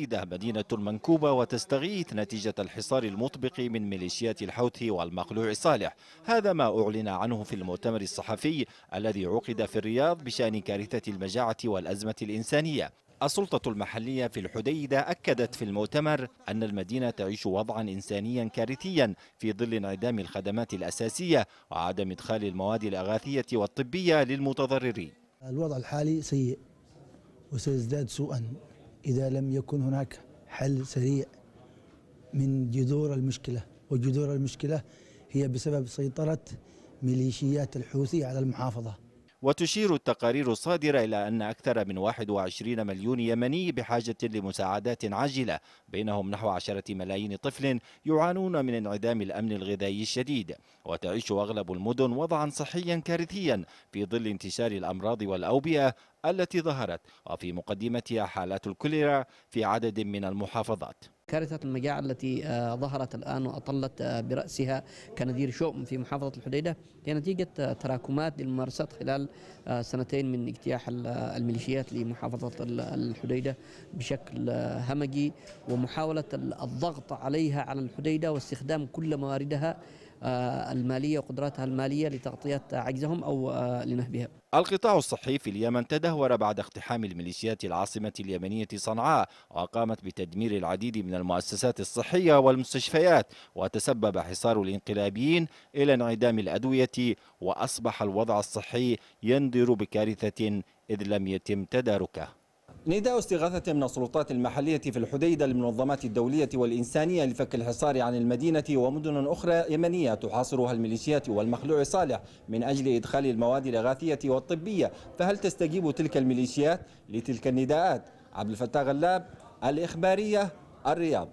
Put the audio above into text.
الجديدة مدينة المنكوبة وتستغيث نتيجة الحصار المطبق من ميليشيات الحوثي والمقلوع صالح هذا ما أعلن عنه في المؤتمر الصحفي الذي عقد في الرياض بشأن كارثة المجاعة والأزمة الإنسانية السلطة المحلية في الحديدة أكدت في المؤتمر أن المدينة تعيش وضعا إنسانيا كارثيا في ظل انعدام الخدمات الأساسية وعدم إدخال المواد الأغاثية والطبية للمتضررين الوضع الحالي سيء وسيزداد سوءا إذا لم يكن هناك حل سريع من جذور المشكلة وجذور المشكلة هي بسبب سيطرة ميليشيات الحوثي على المحافظة وتشير التقارير الصادرة إلى أن أكثر من 21 مليون يمني بحاجة لمساعدات عاجلة بينهم نحو 10 ملايين طفل يعانون من انعدام الأمن الغذائي الشديد وتعيش أغلب المدن وضعا صحيا كارثيا في ظل انتشار الأمراض والأوبئة التي ظهرت وفي مقدمتها حالات الكوليرا في عدد من المحافظات كارثة المجاعة التي آه، ظهرت الآن وأطلت آه، برأسها كندير شؤم في محافظة الحديدة هي نتيجة آه، تراكمات للممارسات خلال سنتين من اجتياح الميليشيات لمحافظة الحديدة بشكل همجي ومحاولة الضغط عليها على الحديدة واستخدام كل مواردها آه، المالية وقدراتها المالية لتغطية عجزهم أو آه، لنهبها القطاع الصحي في اليمن تدهور بعد اقتحام الميليشيات العاصمة اليمنية صنعاء وقامت بتدمير العديد من المؤسسات الصحية والمستشفيات وتسبب حصار الانقلابيين إلى انعدام الأدوية وأصبح الوضع الصحي ينذر بكارثة إذ لم يتم تداركه نداء استغاثة من السلطات المحلية في الحديدة للمنظمات الدولية والإنسانية لفك الحصار عن المدينة ومدن أخرى يمنية تحاصرها الميليشيات والمخلوع صالح من أجل إدخال المواد الإغاثية والطبية فهل تستجيب تلك الميليشيات لتلك النداءات؟ عبد الفتاح غلاب الإخبارية الرياض